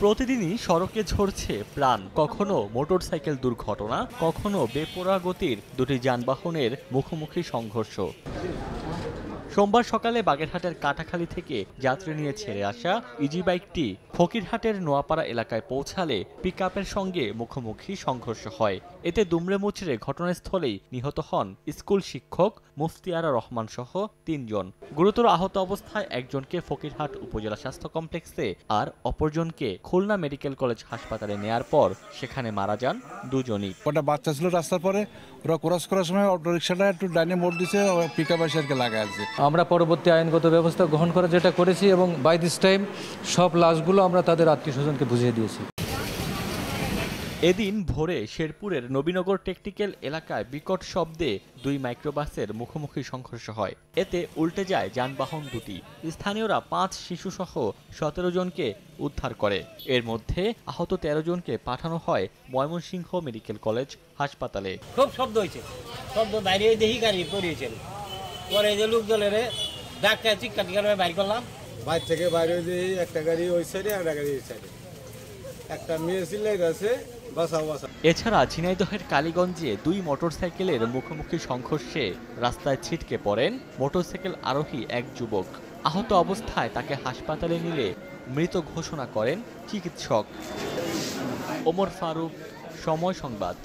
প্রতিদিনই সড়কে ঝরছে প্রাণ কখনো মোটরসাইকেল দুর্ঘটনা কখনো বেপরা গতির দুটি যানবাহনের মুখোমুখি সংঘর্ষ সোমবার সকালে বাগেরহাটের কাটাখালী থেকে যাত্রী নিয়ে ছেড়ে আসা ইজি বাইকটি ফকিরহাটের নোয়াপাড়া এলাকায় পৌঁছালে পিক সঙ্গে মুখোমুখি সংঘর্ষ হয় এতে দুমড়ে মুচড়ে ঘটনাস্থলেই নিহত হন স্কুল শিক্ষক মুফতিয়ারা রহমান সহ তিনজন গুরুতর আহত অবস্থায় একজনকে ফকিরহাট উপজেলা স্বাস্থ্য কমপ্লেক্সে আর অপরজনকে খুলনা মেডিকেল কলেজ হাসপাতালে নেয়ার পর সেখানে মারা যান দুজনই কটা বাচ্চা ছিল রাস্তার পরে ওরা ক্রস করার সময় অটোরিক্সাটা একটু ডাইনে মোড় দিছে পিক আপ এসে লাগাচ্ছে আমরা পরবর্তী আইনগত ব্যবস্থা গ্রহণ করা যেটা করেছি এবং বাই দিস টাইম সব লাশগুলো আমরা তাদের আত্মীয় স্বজনকে বুঝিয়ে দিয়েছি এদিন ভোরে শেরপুরের নবীনগর টেকনিক্যাল এলাকায় বিকট শব্দে দুই মাইক্রোবাসের মুখোমুখি সংঘর্ষ হয় এতে উল্টে যায় যানবাহন দুটি স্থানীয়রা পাঁচ শিশুসহ সতেরো জনকে উদ্ধার করে এর মধ্যে আহত ১৩ জনকে পাঠানো হয় ময়মনসিংহ মেডিকেল কলেজ হাসপাতালে খুব শব্দ হয়েছে শব্দ বাইরে দেখি গাড়ি পরে যে লোকজনের ডাক্তার চিৎকার টিকার বাইর করলাম বাইর থেকে বাইরে যে একটা গাড়ি ওই সাইডে একটা গাড়ি ওই সাইডে একটা মেয়ে চিল্লাই আছে এছাড়া ঝিনাইদহের কালীগঞ্জে দুই মোটরসাইকেলের মুখোমুখি সংঘর্ষে রাস্তায় ছিটকে পড়েন মোটরসাইকেল আরোহী এক যুবক আহত অবস্থায় তাকে হাসপাতালে নিলে মৃত ঘোষণা করেন চিকিৎসক ওমর ফারুক সময় সংবাদ